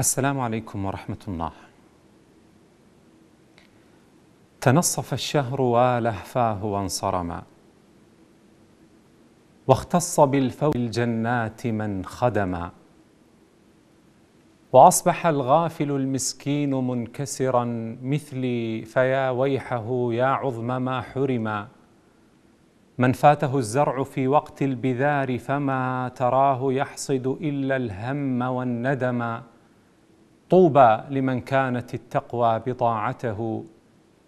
السلام عليكم ورحمة الله تنصف الشهر ولهفاه وانصرما واختص بالفوز الجنات من خدما واصبح الغافل المسكين منكسرا مثلي فيا ويحه يا عظم ما حرما من فاته الزرع في وقت البذار فما تراه يحصد الا الهم والندما طوبى لمن كانت التقوى بطاعته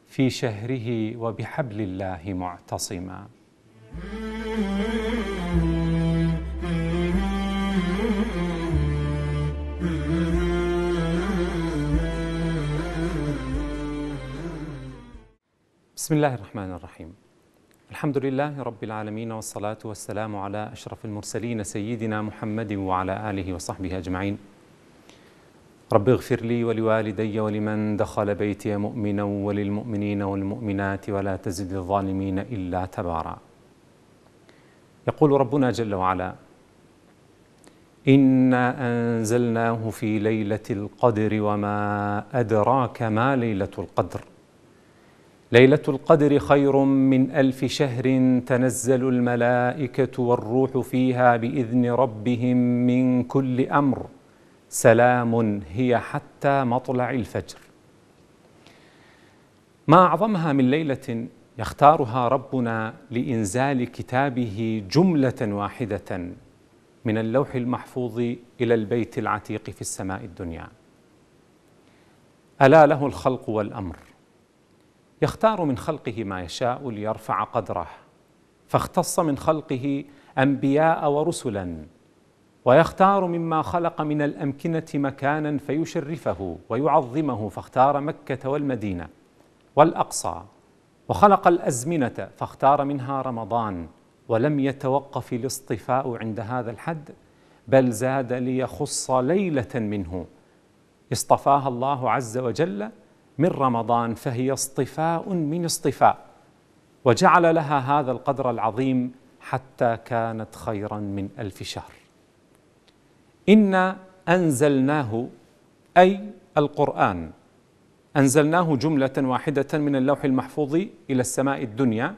في شهره وبحبل الله معتصما بسم الله الرحمن الرحيم الحمد لله رب العالمين والصلاة والسلام على أشرف المرسلين سيدنا محمد وعلى آله وصحبه أجمعين رب اغفر لي ولوالدي ولمن دخل بيتي مؤمنا وللمؤمنين والمؤمنات ولا تزد الظالمين إلا تبارا يقول ربنا جل وعلا إنا أنزلناه في ليلة القدر وما أدراك ما ليلة القدر ليلة القدر خير من ألف شهر تنزل الملائكة والروح فيها بإذن ربهم من كل أمر سلام هي حتى مطلع الفجر ما أعظمها من ليلة يختارها ربنا لإنزال كتابه جملة واحدة من اللوح المحفوظ إلى البيت العتيق في السماء الدنيا ألا له الخلق والأمر يختار من خلقه ما يشاء ليرفع قدره فاختص من خلقه انبياء ورسلا ويختار مما خلق من الامكنه مكانا فيشرفه ويعظمه فاختار مكه والمدينه والاقصى وخلق الازمنه فاختار منها رمضان ولم يتوقف الاصطفاء عند هذا الحد بل زاد ليخص ليله منه اصطفاها الله عز وجل من رمضان فهي اصطفاء من اصطفاء وجعل لها هذا القدر العظيم حتى كانت خيرا من الف شهر انا انزلناه اي القران انزلناه جمله واحده من اللوح المحفوظ الى السماء الدنيا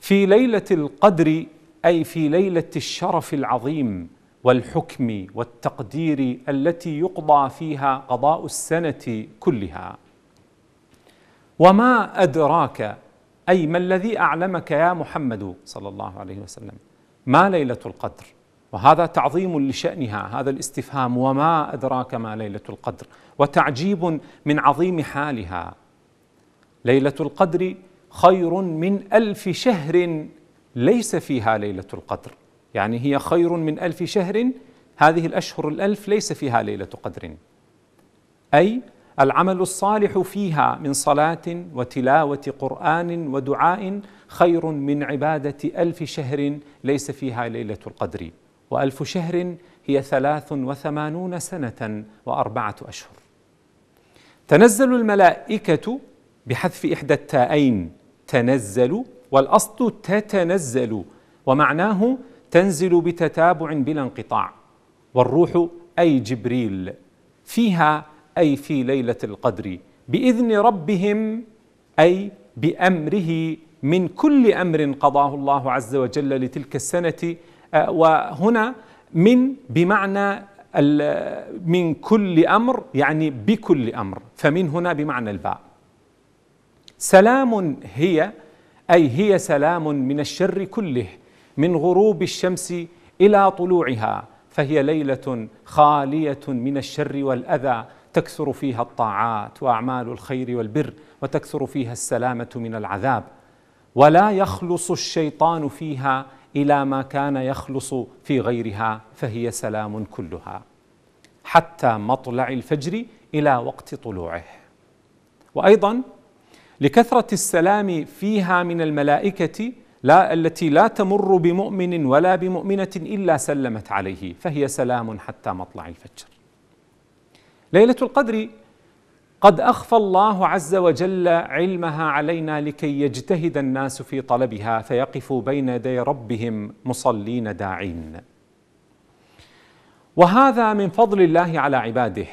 في ليله القدر اي في ليله الشرف العظيم والحكم والتقدير التي يقضى فيها قضاء السنه كلها وما ادراك اي ما الذي اعلمك يا محمد صلى الله عليه وسلم ما ليله القدر وهذا تعظيم لشانها هذا الاستفهام وما ادراك ما ليله القدر وتعجيب من عظيم حالها ليله القدر خير من الف شهر ليس فيها ليله القدر يعني هي خير من ألف شهر هذه الأشهر الألف ليس فيها ليلة قدر أي العمل الصالح فيها من صلاة وتلاوة قرآن ودعاء خير من عبادة ألف شهر ليس فيها ليلة القدر وألف شهر هي ثلاث وثمانون سنة وأربعة أشهر تنزل الملائكة بحذف إحدى التائين تنزل والأصل تتنزل ومعناه تنزل بتتابع بلا انقطاع والروح أي جبريل فيها أي في ليلة القدر بإذن ربهم أي بأمره من كل أمر قضاه الله عز وجل لتلك السنة آه، وهنا من بمعنى من كل أمر يعني بكل أمر فمن هنا بمعنى الباء سلام هي أي هي سلام من الشر كله من غروب الشمس إلى طلوعها فهي ليلة خالية من الشر والأذى تكثر فيها الطاعات وأعمال الخير والبر وتكثر فيها السلامة من العذاب ولا يخلص الشيطان فيها إلى ما كان يخلص في غيرها فهي سلام كلها حتى مطلع الفجر إلى وقت طلوعه وأيضا لكثرة السلام فيها من الملائكة لا التي لا تمر بمؤمن ولا بمؤمنة إلا سلمت عليه فهي سلام حتى مطلع الفجر ليلة القدر قد أخفى الله عز وجل علمها علينا لكي يجتهد الناس في طلبها فيقفوا بين يدي ربهم مصلين داعين وهذا من فضل الله على عباده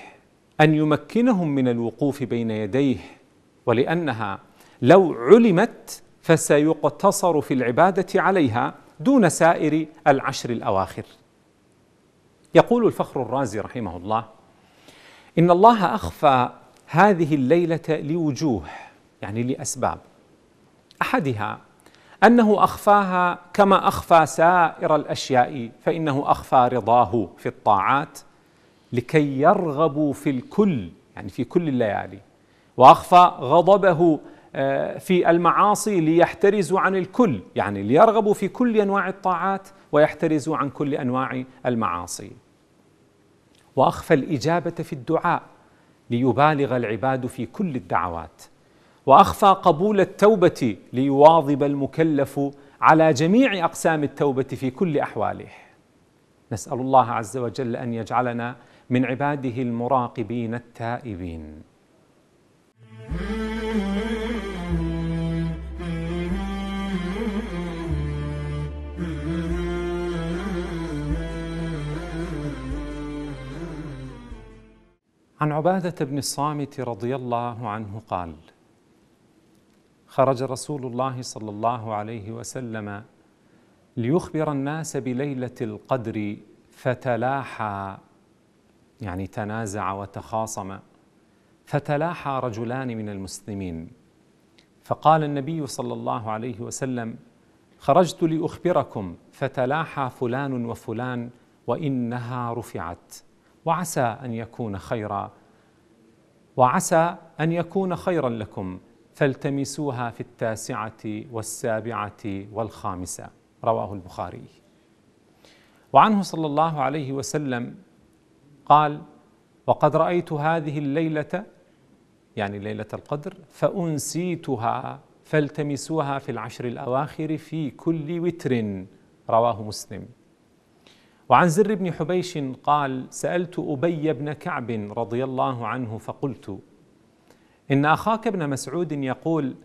أن يمكنهم من الوقوف بين يديه ولأنها لو علمت فسيقتصر في العباده عليها دون سائر العشر الاواخر يقول الفخر الرازي رحمه الله ان الله اخفى هذه الليله لوجوه يعني لاسباب احدها انه اخفاها كما اخفى سائر الاشياء فانه اخفى رضاه في الطاعات لكي يرغبوا في الكل يعني في كل الليالي واخفى غضبه آه، في المعاصي ليحترزوا عن الكل يعني ليرغبوا في كل أنواع الطاعات ويحترزوا عن كل أنواع المعاصي وأخفى الإجابة في الدعاء ليبالغ العباد في كل الدعوات وأخفى قبول التوبة ليواظب المكلف على جميع أقسام التوبة في كل أحواله نسأل الله عز وجل أن يجعلنا من عباده المراقبين التائبين عن عبادة بن الصامت رضي الله عنه قال: خرج رسول الله صلى الله عليه وسلم ليخبر الناس بليلة القدر فتلاحى يعني تنازع وتخاصم فتلاحى رجلان من المسلمين فقال النبي صلى الله عليه وسلم خرجت لاخبركم فتلاحى فلان وفلان وانها رفعت وعسى ان يكون خيرا وعسى ان يكون خيرا لكم فالتمسوها في التاسعه والسابعه والخامسه رواه البخاري وعنه صلى الله عليه وسلم قال وقد رايت هذه الليله يعني ليله القدر فانسيتها فالتمسوها في العشر الاواخر في كل وتر رواه مسلم وعن زر بن حبيش قال سألت أبي بن كعب رضي الله عنه فقلت إن أخاك ابن مسعود يقول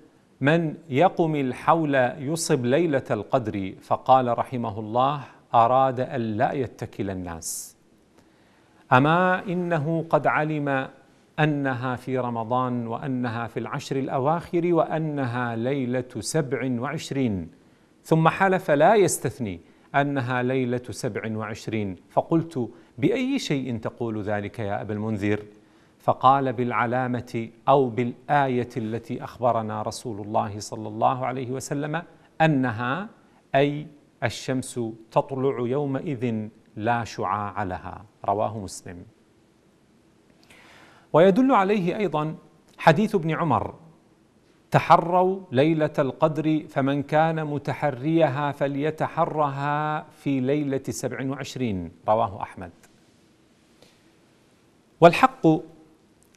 من يقم الحول يصب ليلة القدر فقال رحمه الله أراد أن لا يتكل الناس أما إنه قد علم أنها في رمضان وأنها في العشر الأواخر وأنها ليلة سبع وعشرين ثم حلف لا يستثني أنها ليلة سبع وعشرين فقلت بأي شيء تقول ذلك يا أبا المنذر فقال بالعلامة أو بالآية التي أخبرنا رسول الله صلى الله عليه وسلم أنها أي الشمس تطلع يومئذ لا شعاع لها رواه مسلم ويدل عليه أيضا حديث ابن عمر تحروا ليلة القدر فمن كان متحريها فليتحرها في ليلة سبع وعشرين رواه أحمد والحق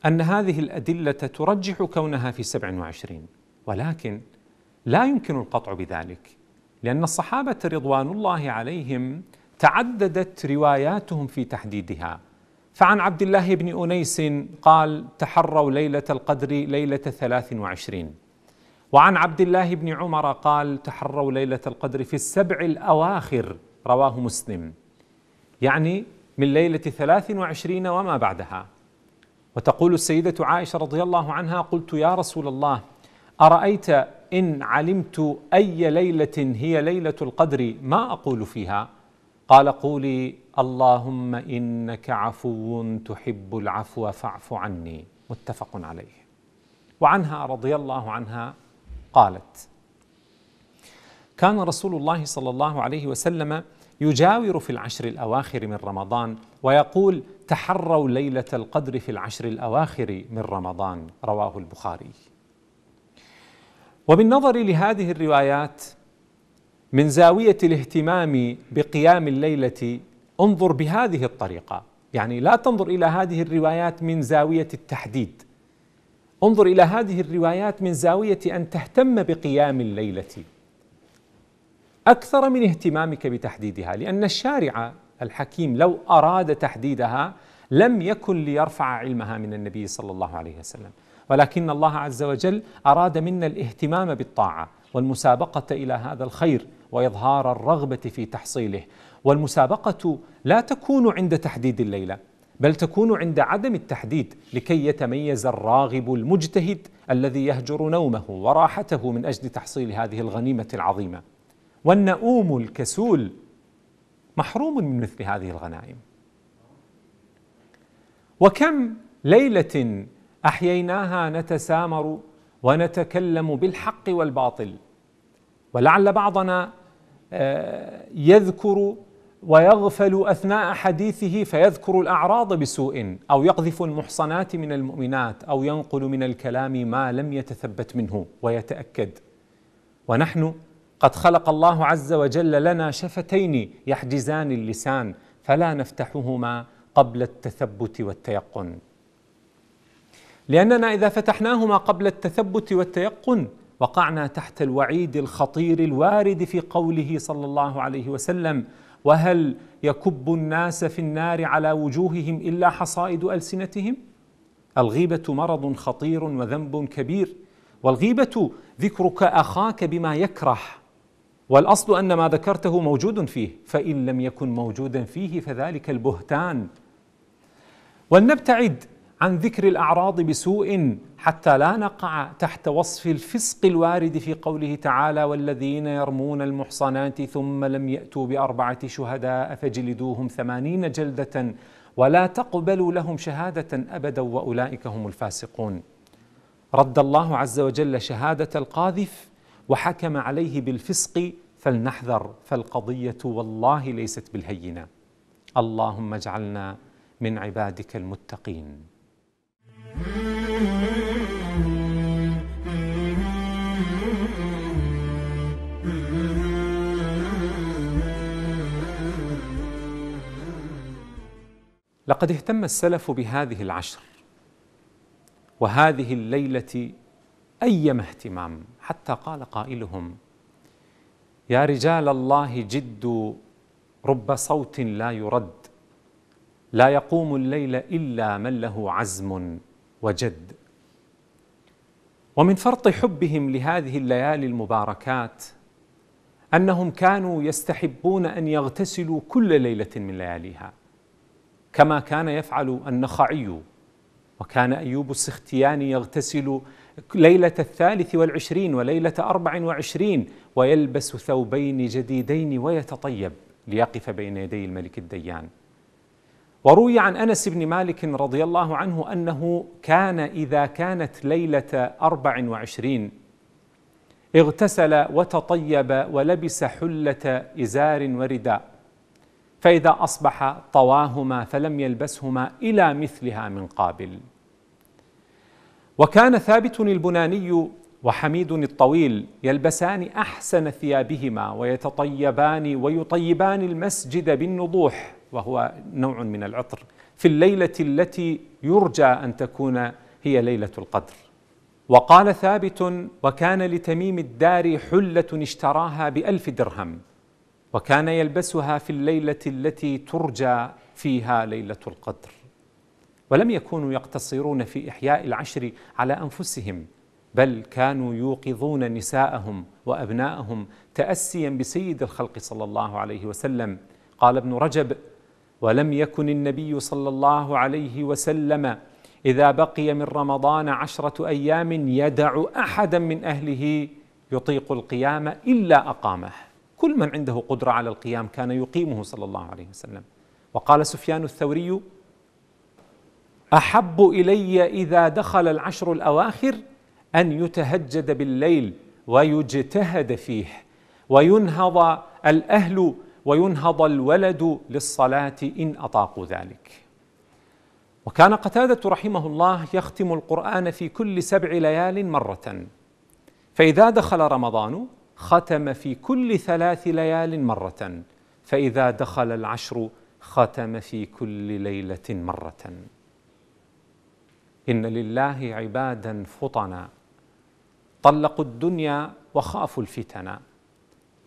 أن هذه الأدلة ترجح كونها في سبع وعشرين ولكن لا يمكن القطع بذلك لأن الصحابة رضوان الله عليهم تعددت رواياتهم في تحديدها فعن عبد الله بن أنيس قال تحروا ليلة القدر ليلة ثلاث وعشرين وعن عبد الله بن عمر قال تحروا ليلة القدر في السبع الأواخر رواه مسلم يعني من ليلة ثلاث وعشرين وما بعدها وتقول السيدة عائشة رضي الله عنها قلت يا رسول الله أرأيت إن علمت أي ليلة هي ليلة القدر ما أقول فيها قال قولي اللهم إنك عفو تحب العفو فاعف عني متفق عليه وعنها رضي الله عنها قالت كان رسول الله صلى الله عليه وسلم يجاور في العشر الاواخر من رمضان ويقول تحروا ليله القدر في العشر الاواخر من رمضان رواه البخاري وبالنظر لهذه الروايات من زاويه الاهتمام بقيام الليله انظر بهذه الطريقه يعني لا تنظر الى هذه الروايات من زاويه التحديد انظر إلى هذه الروايات من زاوية أن تهتم بقيام الليلة أكثر من اهتمامك بتحديدها لأن الشارع الحكيم لو أراد تحديدها لم يكن ليرفع علمها من النبي صلى الله عليه وسلم ولكن الله عز وجل أراد منا الاهتمام بالطاعة والمسابقة إلى هذا الخير وإظهار الرغبة في تحصيله والمسابقة لا تكون عند تحديد الليلة بل تكون عند عدم التحديد لكي يتميز الراغب المجتهد الذي يهجر نومه وراحته من اجل تحصيل هذه الغنيمه العظيمه والنؤوم الكسول محروم من مثل هذه الغنائم وكم ليله احييناها نتسامر ونتكلم بالحق والباطل ولعل بعضنا آه، يذكر ويغفل اثناء حديثه فيذكر الاعراض بسوء او يقذف المحصنات من المؤمنات او ينقل من الكلام ما لم يتثبت منه ويتاكد ونحن قد خلق الله عز وجل لنا شفتين يحجزان اللسان فلا نفتحهما قبل التثبت والتيقن لاننا اذا فتحناهما قبل التثبت والتيقن وقعنا تحت الوعيد الخطير الوارد في قوله صلى الله عليه وسلم وهل يكب الناس في النار على وجوههم الا حصائد السنتهم الغيبه مرض خطير وذنب كبير والغيبه ذكرك اخاك بما يكره والاصل ان ما ذكرته موجود فيه فان لم يكن موجودا فيه فذلك البهتان ولنبتعد عن ذكر الاعراض بسوء حتى لا نقع تحت وصف الفسق الوارد في قوله تعالى والذين يرمون المحصنات ثم لم ياتوا باربعه شهداء فجلدوهم ثمانين جلده ولا تقبلوا لهم شهاده ابدا واولئك هم الفاسقون رد الله عز وجل شهاده القاذف وحكم عليه بالفسق فلنحذر فالقضيه والله ليست بالهينه اللهم اجعلنا من عبادك المتقين لقد اهتم السلف بهذه العشر وهذه الليله ايما اهتمام حتى قال قائلهم يا رجال الله جدوا رب صوت لا يرد لا يقوم الليل الا من له عزم وجد ومن فرط حبهم لهذه الليالي المباركات انهم كانوا يستحبون ان يغتسلوا كل ليله من لياليها كما كان يفعل النخعي وكان ايوب السختياني يغتسل ليله الثالث والعشرين وليله اربع وعشرين ويلبس ثوبين جديدين ويتطيب ليقف بين يدي الملك الديان وروي عن انس بن مالك رضي الله عنه انه كان اذا كانت ليله اربع وعشرين اغتسل وتطيب ولبس حله ازار ورداء فاذا اصبح طواهما فلم يلبسهما الى مثلها من قابل وكان ثابت البناني وحميد الطويل يلبسان أحسن ثيابهما ويتطيبان ويطيبان المسجد بالنضوح وهو نوع من العطر في الليلة التي يرجى أن تكون هي ليلة القدر وقال ثابت وكان لتميم الدار حلة اشتراها بألف درهم وكان يلبسها في الليلة التي ترجى فيها ليلة القدر ولم يكونوا يقتصرون في إحياء العشر على أنفسهم بل كانوا يوقظون نساءهم وابناءهم تاسيا بسيد الخلق صلى الله عليه وسلم قال ابن رجب ولم يكن النبي صلى الله عليه وسلم اذا بقي من رمضان عشره ايام يدع احدا من اهله يطيق القيام الا اقامه كل من عنده قدره على القيام كان يقيمه صلى الله عليه وسلم وقال سفيان الثوري احب الي اذا دخل العشر الاواخر أن يتهجد بالليل ويجتهد فيه وينهض الأهل وينهض الولد للصلاة إن أطاقوا ذلك وكان قتادة رحمه الله يختم القرآن في كل سبع ليال مرة فإذا دخل رمضان ختم في كل ثلاث ليال مرة فإذا دخل العشر ختم في كل ليلة مرة إن لله عبادا فطنا طلقوا الدنيا وخافوا الفتن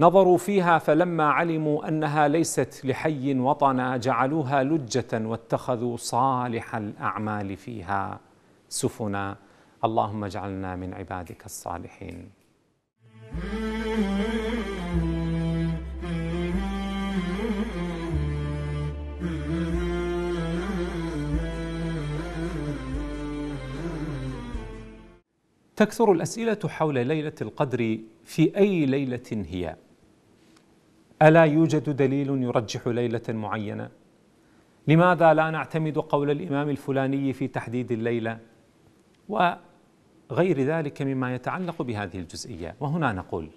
نظروا فيها فلما علموا انها ليست لحي وطنا جعلوها لجه واتخذوا صالح الاعمال فيها سفنا اللهم اجعلنا من عبادك الصالحين تكثر الاسئله حول ليله القدر في اي ليله هي الا يوجد دليل يرجح ليله معينه لماذا لا نعتمد قول الامام الفلاني في تحديد الليله وغير ذلك مما يتعلق بهذه الجزئيه وهنا نقول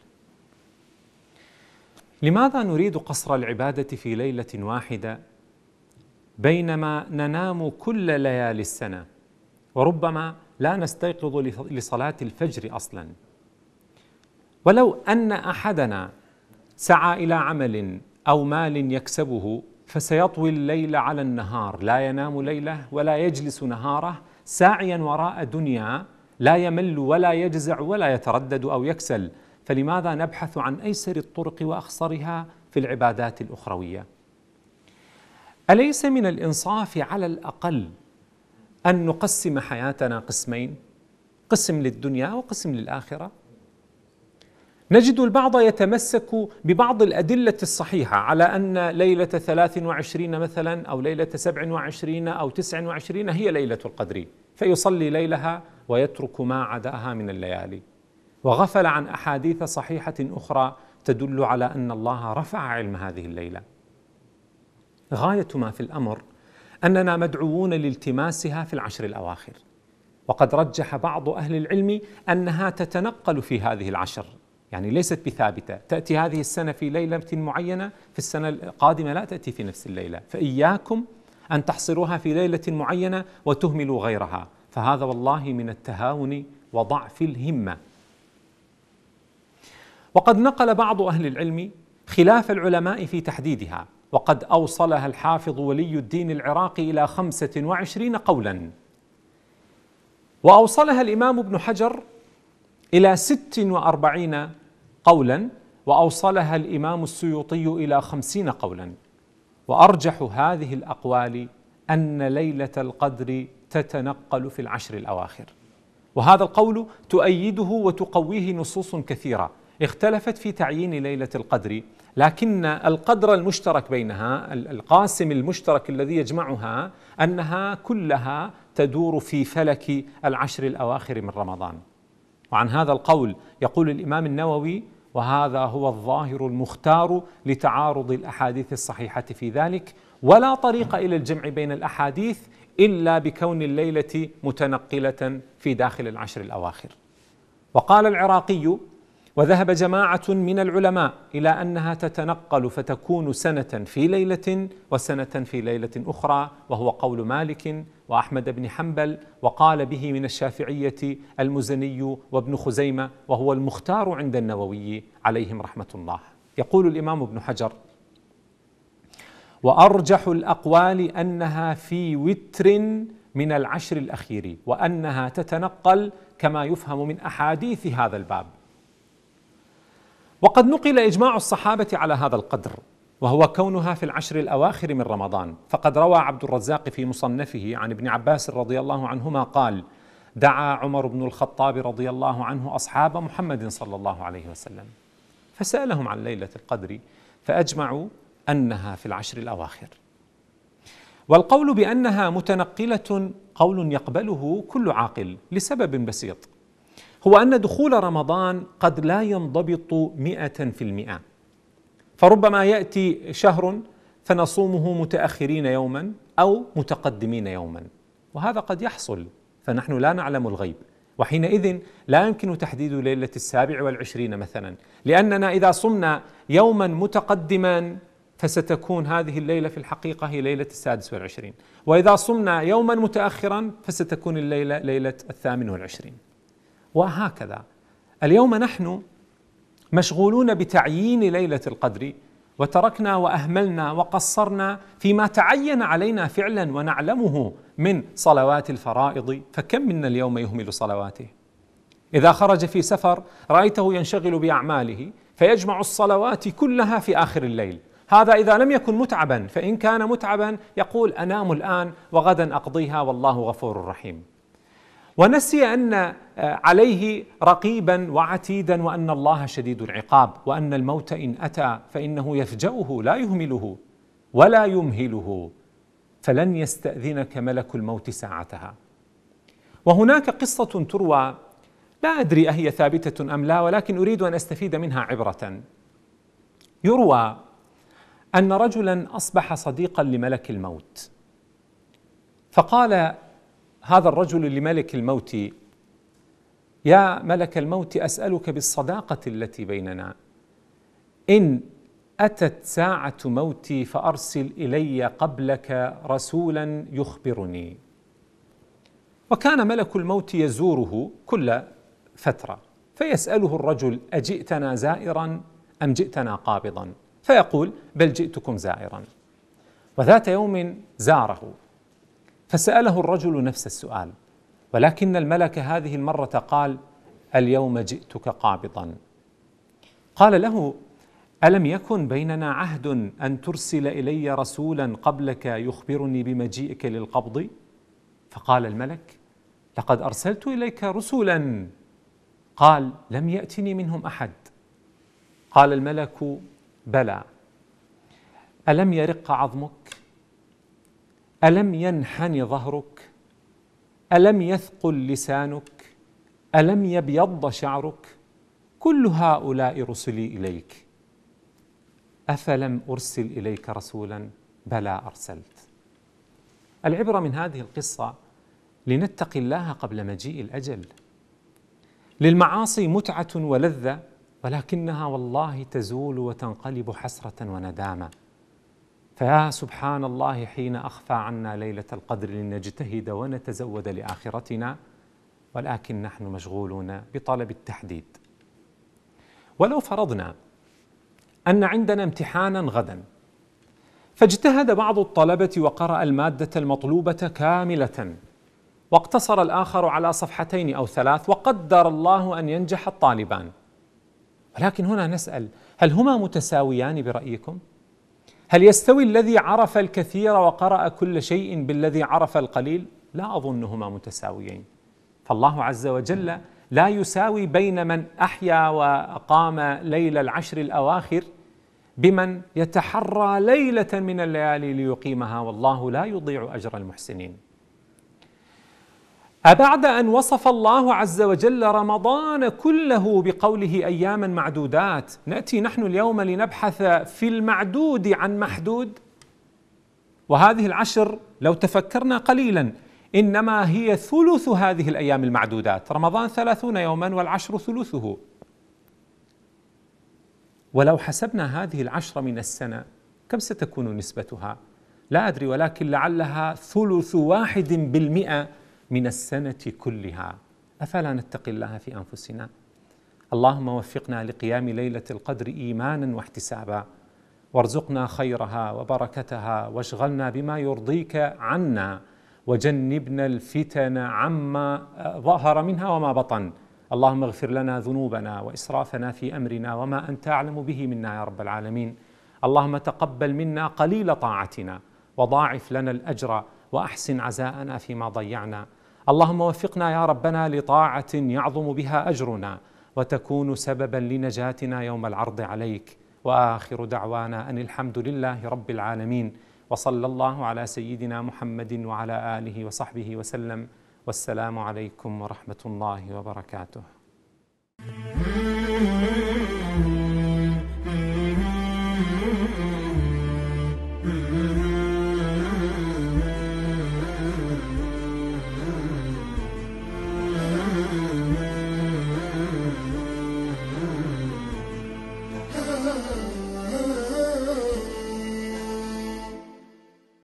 لماذا نريد قصر العباده في ليله واحده بينما ننام كل ليالي السنه وربما لا نستيقظ لصلاة الفجر أصلا ولو أن أحدنا سعى إلى عمل أو مال يكسبه فسيطوي الليل على النهار لا ينام ليله ولا يجلس نهاره ساعيا وراء دنيا لا يمل ولا يجزع ولا يتردد أو يكسل فلماذا نبحث عن أيسر الطرق وأخصرها في العبادات الأخروية أليس من الإنصاف على الأقل أن نقسم حياتنا قسمين قسم للدنيا وقسم للآخرة نجد البعض يتمسك ببعض الأدلة الصحيحة على أن ليلة 23 مثلا أو ليلة 27 أو 29 هي ليلة القدر فيصلي ليلها ويترك ما عداها من الليالي وغفل عن أحاديث صحيحة أخرى تدل على أن الله رفع علم هذه الليلة غاية ما في الأمر اننا مدعوون لالتماسها في العشر الاواخر وقد رجح بعض اهل العلم انها تتنقل في هذه العشر يعني ليست بثابته تاتي هذه السنه في ليله معينه في السنه القادمه لا تاتي في نفس الليله فاياكم ان تحصروها في ليله معينه وتهملوا غيرها فهذا والله من التهاون وضعف الهمه وقد نقل بعض اهل العلم خلاف العلماء في تحديدها وقد أوصلها الحافظ ولي الدين العراقي إلى 25 قولا وأوصلها الإمام ابن حجر إلى 46 قولا وأوصلها الإمام السيوطي إلى 50 قولا وأرجح هذه الأقوال أن ليلة القدر تتنقل في العشر الأواخر وهذا القول تؤيده وتقويه نصوص كثيرة اختلفت في تعيين ليلة القدر لكن القدر المشترك بينها القاسم المشترك الذي يجمعها أنها كلها تدور في فلك العشر الأواخر من رمضان وعن هذا القول يقول الإمام النووي وهذا هو الظاهر المختار لتعارض الأحاديث الصحيحة في ذلك ولا طريق إلى الجمع بين الأحاديث إلا بكون الليلة متنقلة في داخل العشر الأواخر وقال العراقي وذهب جماعة من العلماء إلى أنها تتنقل فتكون سنة في ليلة وسنة في ليلة أخرى وهو قول مالك وأحمد بن حنبل وقال به من الشافعية المزني وابن خزيمة وهو المختار عند النووي عليهم رحمة الله يقول الإمام ابن حجر وأرجح الأقوال أنها في وتر من العشر الأخير وأنها تتنقل كما يفهم من أحاديث هذا الباب وقد نقل إجماع الصحابة على هذا القدر وهو كونها في العشر الأواخر من رمضان فقد روى عبد الرزاق في مصنفه عن ابن عباس رضي الله عنهما قال دعا عمر بن الخطاب رضي الله عنه أصحاب محمد صلى الله عليه وسلم فسألهم عن ليلة القدر فأجمعوا أنها في العشر الأواخر والقول بأنها متنقلة قول يقبله كل عاقل لسبب بسيط هو أن دخول رمضان قد لا ينضبط مئة في المئة فربما يأتي شهر فنصومه متأخرين يوما أو متقدمين يوما وهذا قد يحصل فنحن لا نعلم الغيب وحينئذ لا يمكن تحديد ليلة السابع والعشرين مثلا لأننا إذا صمنا يوما متقدما فستكون هذه الليلة في الحقيقة هي ليلة السادس والعشرين وإذا صمنا يوما متأخرا فستكون الليلة ليلة الثامن والعشرين وهكذا اليوم نحن مشغولون بتعيين ليله القدر وتركنا واهملنا وقصرنا فيما تعين علينا فعلا ونعلمه من صلوات الفرائض فكم منا اليوم يهمل صلواته اذا خرج في سفر رايته ينشغل باعماله فيجمع الصلوات كلها في اخر الليل هذا اذا لم يكن متعبا فان كان متعبا يقول انام الان وغدا اقضيها والله غفور رحيم ونسي أن آه، عليه رقيبا وعتيدا وأن الله شديد العقاب وأن الموت إن أتى فإنه يفجأه لا يهمله ولا يمهله فلن يستأذنك ملك الموت ساعتها وهناك قصة تروى لا أدري أهي ثابتة أم لا ولكن أريد أن أستفيد منها عبرة يروى أن رجلا أصبح صديقا لملك الموت فقال هذا الرجل لملك الموت يا ملك الموت اسالك بالصداقه التي بيننا ان اتت ساعه موتي فارسل الي قبلك رسولا يخبرني وكان ملك الموت يزوره كل فتره فيساله الرجل اجئتنا زائرا ام جئتنا قابضا فيقول بل جئتكم زائرا وذات يوم زاره فسأله الرجل نفس السؤال ولكن الملك هذه المرة قال اليوم جئتك قابضا قال له الم يكن بيننا عهد ان ترسل الي رسولا قبلك يخبرني بمجيئك للقبض فقال الملك لقد ارسلت اليك رسلا قال لم ياتني منهم احد قال الملك بلى الم يرق عظمك ألم ينحني ظهرك ألم يثقل لسانك ألم يبيض شعرك كل هؤلاء رسلي إليك أفلم أرسل إليك رسولا بلى أرسلت العبرة من هذه القصة لنتقي الله قبل مجيء الأجل للمعاصي متعة ولذة ولكنها والله تزول وتنقلب حسرة وندامة فيا سبحان الله حين أخفى عنا ليلة القدر لنجتهد ونتزود لآخرتنا ولكن نحن مشغولون بطلب التحديد ولو فرضنا أن عندنا امتحانا غدا فاجتهد بعض الطلبة وقرأ المادة المطلوبة كاملة واقتصر الآخر على صفحتين أو ثلاث وقدر الله أن ينجح الطالبان ولكن هنا نسأل هل هما متساويان برأيكم؟ هل يستوي الذي عرف الكثير وقرأ كل شيء بالذي عرف القليل؟ لا أظنهما متساويين فالله عز وجل لا يساوي بين من أحيا وقام ليل العشر الأواخر بمن يتحرى ليلة من الليالي ليقيمها والله لا يضيع أجر المحسنين أبعد أن وصف الله عز وجل رمضان كله بقوله أياما معدودات نأتي نحن اليوم لنبحث في المعدود عن محدود وهذه العشر لو تفكرنا قليلا إنما هي ثلث هذه الأيام المعدودات رمضان ثلاثون يوما والعشر ثلثه ولو حسبنا هذه العشر من السنة كم ستكون نسبتها؟ لا أدري ولكن لعلها ثلث واحد بالمئة من السنة كلها أفلا نتقي الله في أنفسنا اللهم وفقنا لقيام ليلة القدر إيمانا واحتسابا وارزقنا خيرها وبركتها واشغلنا بما يرضيك عنا وجنبنا الفتن عما ظهر منها وما بطن اللهم اغفر لنا ذنوبنا واسرافنا في امرنا وما انت اعلم به منا يا رب العالمين اللهم تقبل منا قليل طاعتنا وضاعف لنا الاجر واحسن عزاءنا فيما ضيعنا اللهم وفقنا يا ربنا لطاعه يعظم بها اجرنا وتكون سببا لنجاتنا يوم العرض عليك واخر دعوانا ان الحمد لله رب العالمين وصلى الله على سيدنا محمد وعلى اله وصحبه وسلم والسلام عليكم ورحمه الله وبركاته.